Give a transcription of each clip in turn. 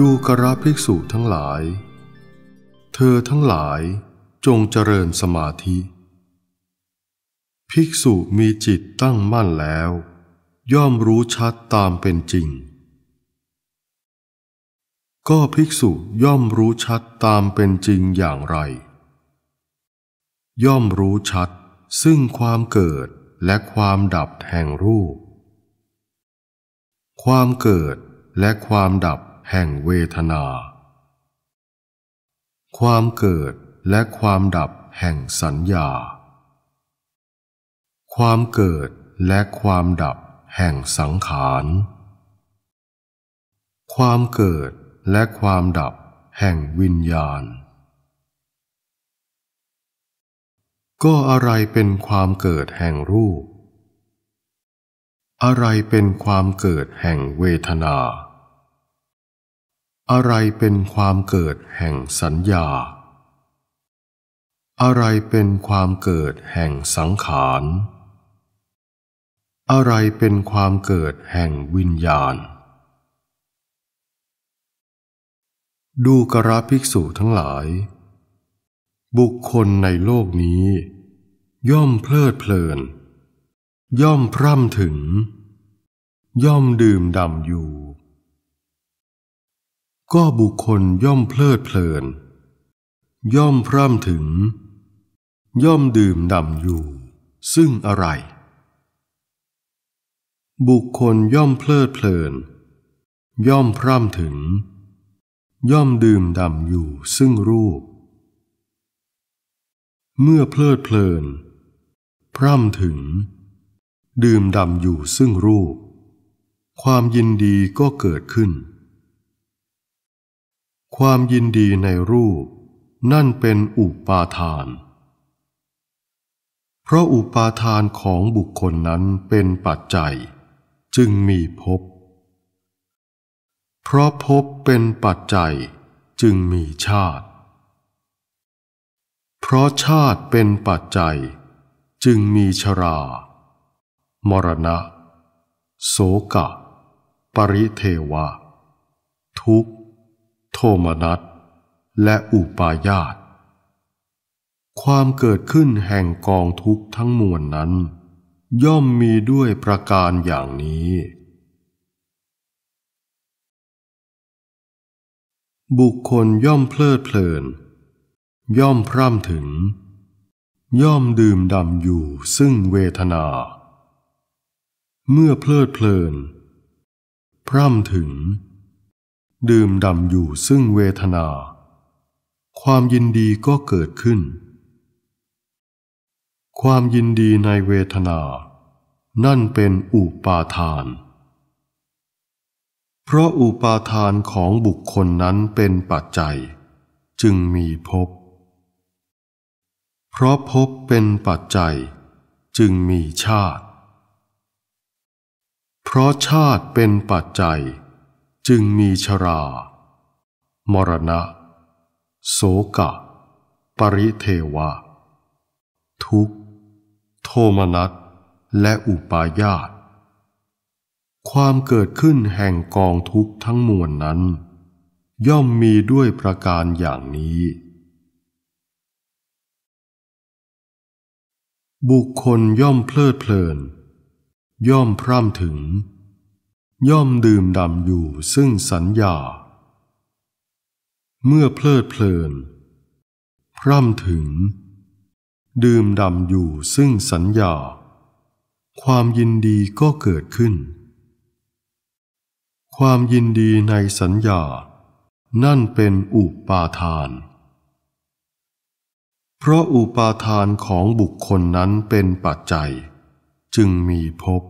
ดูกราภิกษุทั้งหลาย เธอทั้งหลายจงเจริญสมาธิ ภิกษุมีจิตตั้งมั่นแล้ว ย่อมรู้ชัดตามเป็นจริง ก็ภิกษุย่อมรู้ชัดตามเป็นจริงอย่างไร ย่อมรู้ชัดซึ่งความเกิดและความดับแห่งรูป ความเกิดและความดับแห่งเวทนา ความเกิดและความดับแห่งสัญญา ความเกิดและความดับแห่งสังขาร ความเกิดและความดับแห่งวิญญาณ ก็อะไรเป็นความเกิดแห่งรูป อะไรเป็นความเกิดแห่งเวทนาอะไรเป็นความเกิดแห่งสัญญา อะไรเป็นความเกิดแห่งสังขาร อะไรเป็นความเกิดแห่งวิญญาณ ดูกระภิกษุทั้งหลาย บุคคลในโลกนี้ย่อมเพลิดเพลิน ย่อมพร่ำถึง ย่อมดื่มด่ำอยู่ก็บุคคลย่อมเพลิดเพลิน ย่อมพร่ำถึง ย่อมดื่มด่ำอยู่ ซึ่งอะไร บุคคลย่อมเพลิดเพลิน ย่อมพร่ำถึง ย่อมดื่มด่ำอยู่ซึ่งรูป เมื่อเพลิดเพลิน พร่ำถึง ดื่มด่ำอยู่ซึ่งรูป ความยินดีก็เกิดขึ้นความยินดีในรูปนั่นเป็นอุปาทาน เพราะอุปาทานของบุคคลนั้นเป็นปัจจัย จึงมีภพ เพราะภพเป็นปัจจัยจึงมีชาติ เพราะชาติเป็นปัจจัย จึงมีชรา มรณะโสกะ ปริเทวะทุกข์โทมนัสและอุปาญาตความเกิดขึ้นแห่งกองทุกข์ทั้งมวลนนั้น ย่อมมีด้วยประการอย่างนี้ บุคคลย่อมเพลิดเพลิน ย่อมพร่ำถึง ย่อมดื่มดำอยู่ซึ่งเวทนา เมื่อเพลิดเพลิน พร่ำถึงดื่มด่ำอยู่ซึ่งเวทนา ความยินดีก็เกิดขึ้น ความยินดีในเวทนา นั่นเป็นอุปาทาน เพราะอุปาทานของบุคคลนั้นเป็นปัจจัย จึงมีภพ เพราะภพเป็นปัจจัยจึงมีชาติ เพราะชาติเป็นปัจจัยจึงมีชรา มรณะ โสกะ ปริเทวะ ทุกโทมนัสและอุปาญาต ความเกิดขึ้นแห่งกองทุกข์ทั้งมวลนนั้น ย่อมมีด้วยประการอย่างนี้ บุคคลย่อมเพลิดเพลิน ย่อมพร่ำถึงย่อมดื่มด่ำอยู่ซึ่งสัญญา เมื่อเพลิดเพลินพร่ำถึง ดื่มด่ำอยู่ซึ่งสัญญา ความยินดีก็เกิดขึ้น ความยินดีในสัญญา นั่นเป็นอุปาทาน เพราะอุปาทานของบุคคลนั้นเป็นปัจจัย จึงมีพบ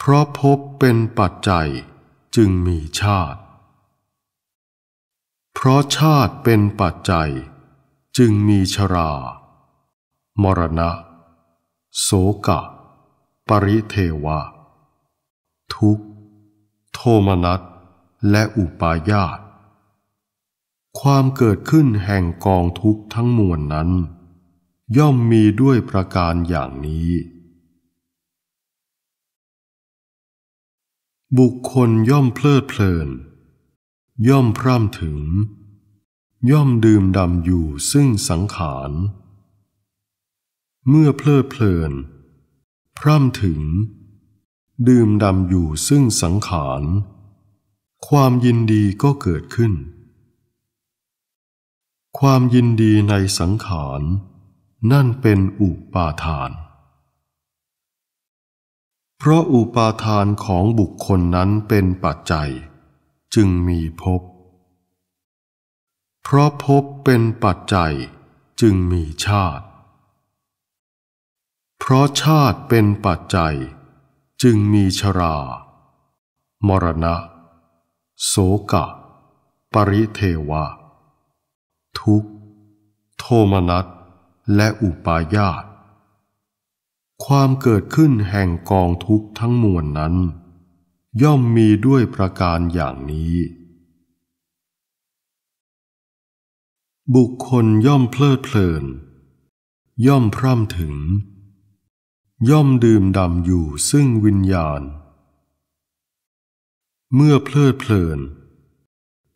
เพราะพบเป็นปัจจัยจึงมีชาติ เพราะชาติเป็นปัจจัยจึงมีชรา มรณะ โสกะ ปริเทวะ ทุกโทมนัสและอุปาญาต ความเกิดขึ้นแห่งกองทุกข์ทั้งมวลนั้น ย่อมมีด้วยประการอย่างนี้บุคคลย่อมเพลิดเพลิน ย่อมพร่ำถึง ย่อมดื่มดำอยู่ซึ่งสังขาร เมื่อเพลิดเพลิน พร่ำถึง ดื่มดำอยู่ซึ่งสังขาร ความยินดีก็เกิดขึ้น ความยินดีในสังขารนั่นเป็นอุปาทานเพราะอุปาทานของบุคคลนั้นเป็นปัจจัยจึงมีภพ เพราะภพเป็นปัจจัยจึงมีชาติ เพราะชาติเป็นปัจจัยจึงมีชรา มรณะ โสกะ ปริเทวะ ทุกโทมนัส และอุปาญาตความเกิดขึ้นแห่งกองทุกข์ทั้งมวลนนั้น ย่อมมีด้วยประการอย่างนี้ บุคคลย่อมเพลิดเพลิน ย่อมพร่ำถึง ย่อมดื่มดำอยู่ซึ่งวิญญาณ เมื่อเพลิดเพลิน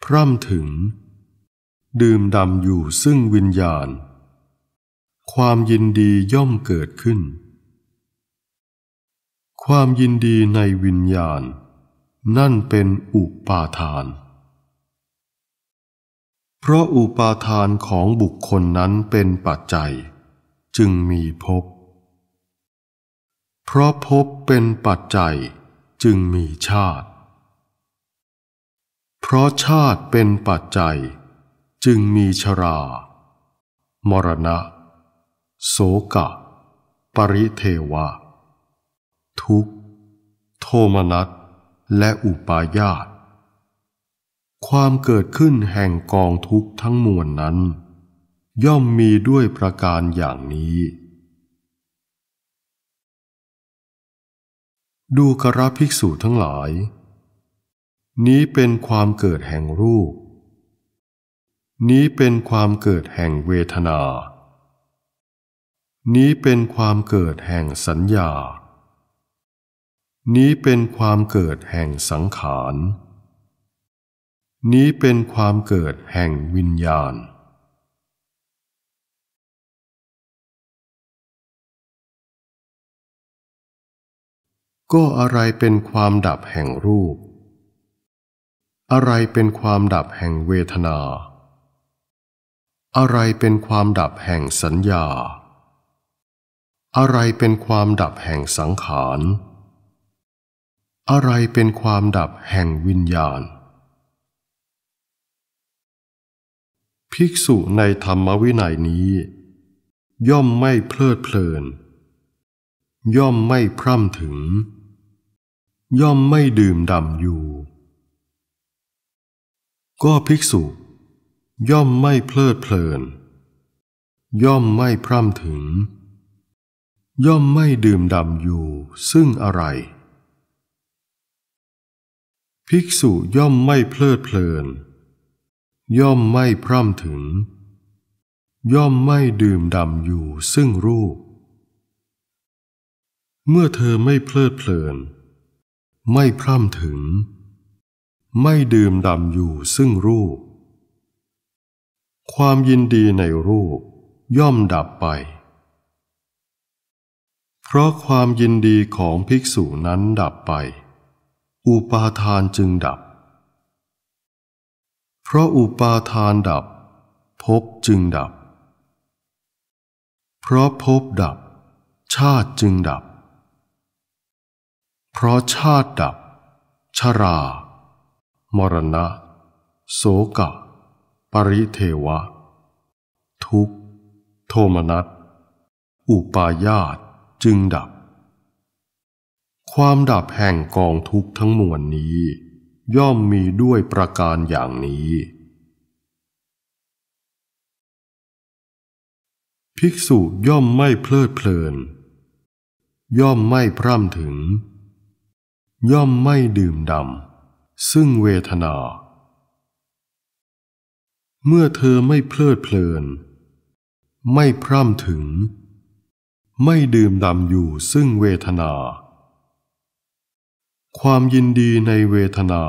พร่ำถึง ดื่มดำอยู่ซึ่งวิญญาณ ความยินดีย่อมเกิดขึ้นความยินดีในวิญญาณ นั่นเป็นอุปาทาน เพราะอุปาทานของบุคคลนั้นเป็นปัจจัย จึงมีภพ เพราะภพเป็นปัจจัยจึงมีชาติ เพราะชาติเป็นปัจจัย จึงมีชรา มรณะโสกะ ปริเทวะทุกข์โทมนัสและอุปาญาตความเกิดขึ้นแห่งกองทุกข์ทั้งมวลนั้น ย่อมมีด้วยประการอย่างนี้ ดูกระภิกษุทั้งหลาย นี้เป็นความเกิดแห่งรูป นี้เป็นความเกิดแห่งเวทนา นี้เป็นความเกิดแห่งสัญญานี้เป็นความเกิดแห่งสังขาร นี้เป็นความเกิดแห่งวิญญาณ ก็อะไรเป็นความดับแห่งรูป อะไรเป็นความดับแห่งเวทนา อะไรเป็นความดับแห่งสัญญา อะไรเป็นความดับแห่งสังขารอะไรเป็นความดับแห่งวิญญาณ ภิกษุในธรรมวินัยนี้ ย่อมไม่เพลิดเพลิน ย่อมไม่พร่ำถึง ย่อมไม่ดื่มดำอยู่ ก็ภิกษุ ย่อมไม่เพลิดเพลิน ย่อมไม่พร่ำถึง ย่อมไม่ดื่มดำอยู่ซึ่งอะไรภิกษุย่อมไม่เพลิดเพลิน ย่อมไม่พร่ำถึง ย่อมไม่ดื่มด่ำอยู่ซึ่งรูป เมื่อเธอไม่เพลิดเพลิน ไม่พร่ำถึง ไม่ดื่มด่ำอยู่ซึ่งรูป ความยินดีในรูปย่อมดับไป เพราะความยินดีของภิกษุนั้นดับไปอุปาทานจึงดับ เพราะอุปาทานดับภพจึงดับ เพราะภพดับ ชาติจึงดับ เพราะชาติดับ ชรา มรณะ โสกะ ปริเทวะ ทุกโทมนัสอุปาญาตจึงดับความดับแห่งกองทุกข์ทั้งมวลนนี้ ย่อมมีด้วยประการอย่างนี้ภิกษุย่อมไม่เพลิดเพลิน ย่อมไม่พร่ำถึง ย่อมไม่ดื่มดำซึ่งเวทนา เมื่อเธอไม่เพลิดเพลิน ไม่พร่ำถึง ไม่ดื่มดำอยู่ซึ่งเวทนาความยินดีในเวทนา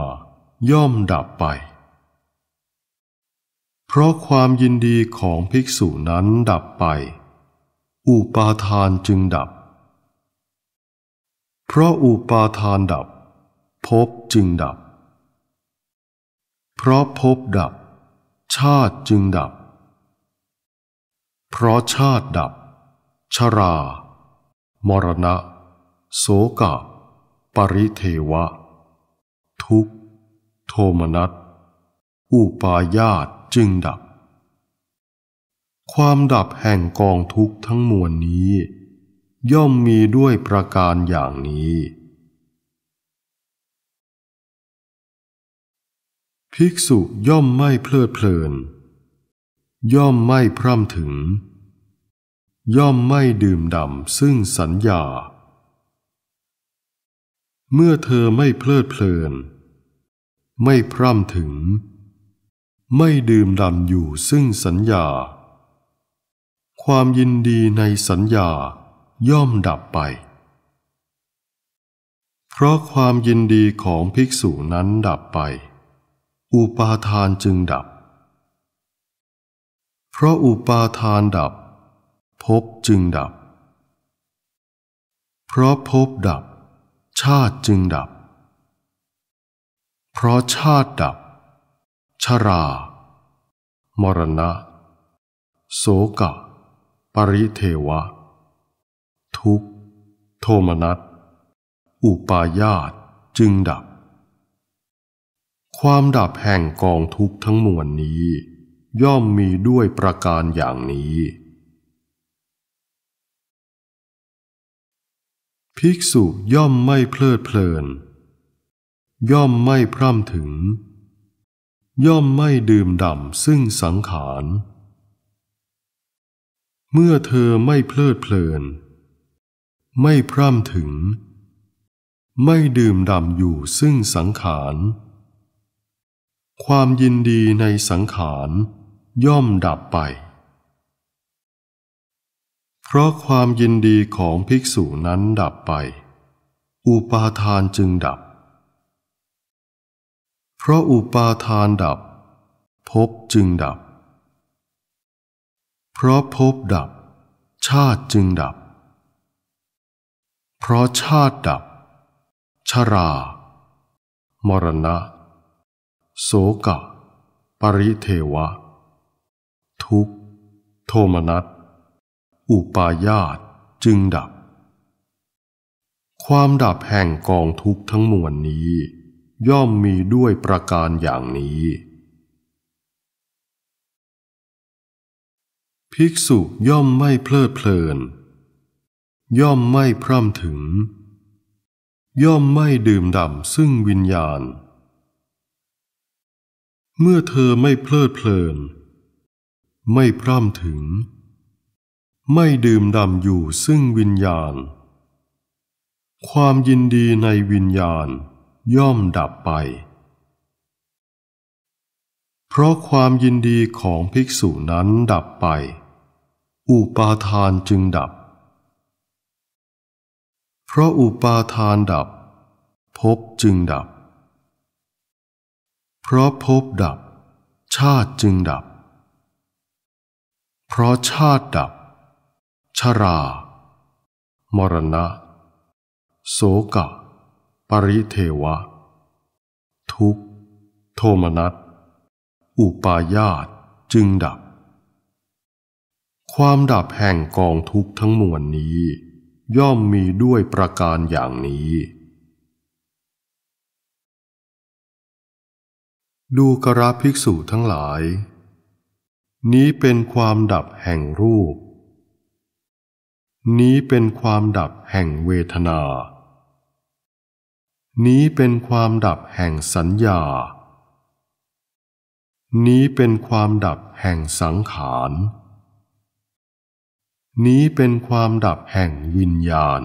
ย่อมดับไป เพราะความยินดีของภิกษุนั้นดับไป อุปาทานจึงดับ เพราะอุปาทานดับภพจึงดับ เพราะภพดับ ชาติจึงดับ เพราะชาติดับ ชรา มรณะ โสกะปริเทวะ ทุกโทมนัสอุปาญาตจึงดับ ความดับแห่งกองทุกข์ทั้งมวลนี้ ย่อมมีด้วยประการอย่างนี้ ภิกษุย่อมไม่เพลิดเพลิน ย่อมไม่พร่ำถึง ย่อมไม่ดื่มด่ำซึ่งสัญญาเมื่อเธอไม่เพลิดเพลิน ไม่พร่ำถึง ไม่ดื่มด่ำอยู่ซึ่งสัญญา ความยินดีในสัญญาย่อมดับไป เพราะความยินดีของภิกษุนั้นดับไป อุปาทานจึงดับ เพราะอุปาทานดับภพจึงดับ เพราะภพดับชาติจึงดับ เพราะชาติดับ ชรา มรณะ โสกะ ปริเทวะ ทุกโทมนัสอุปาญาตจึงดับ ความดับแห่งกองทุกทั้งมวลนี้ ย่อมมีด้วยประการอย่างนี้ภิกษุย่อมไม่เพลิดเพลิน ย่อมไม่พร่ำถึง ย่อมไม่ดื่มด่ำซึ่งสังขาร เมื่อเธอไม่เพลิดเพลิน ไม่พร่ำถึง ไม่ดื่มด่ำอยู่ซึ่งสังขาร ความยินดีในสังขารย่อมดับไปเพราะความยินดีของภิกษุนั้นดับไป อุปาทานจึงดับ เพราะอุปาทานดับภพจึงดับ เพราะภพดับ ชาติจึงดับ เพราะชาติดับ ชรา มรณะโสกะ ปริเทวะ ทุกโทมนัสอุปายาตจึงดับ ความดับแห่งกองทุกข์ทั้งมวลนี้ ย่อมมีด้วยประการอย่างนี้ ภิกษุย่อมไม่เพลิดเพลิน ย่อมไม่พร่ำถึง ย่อมไม่ดื่มด่ำซึ่งวิญญาณ เมื่อเธอไม่เพลิดเพลิน ไม่พร่ำถึงไม่ดื่มด่ำอยู่ซึ่งวิญญาณ ความยินดีในวิญญาณ ย่อมดับไป เพราะความยินดีของภิกษุนั้นดับไป อุปาทานจึงดับ เพราะอุปาทานดับภพจึงดับ เพราะภพดับ ชาติจึงดับ เพราะชาติดับชรา มรณะ โสกะ ปริเทวะ ทุกโทมนัส อุปาญาตจึงดับ ความดับแห่งกองทุกทั้งมวลนนี้ ย่อมมีด้วยประการอย่างนี้ ดูกราภิกษุทั้งหลาย นี้เป็นความดับแห่งรูปนี้เป็นความดับแห่งเวทนา นี้เป็นความดับแห่งสัญญา นี้เป็นความดับแห่งสังขาร นี้เป็นความดับแห่งวิญญาณ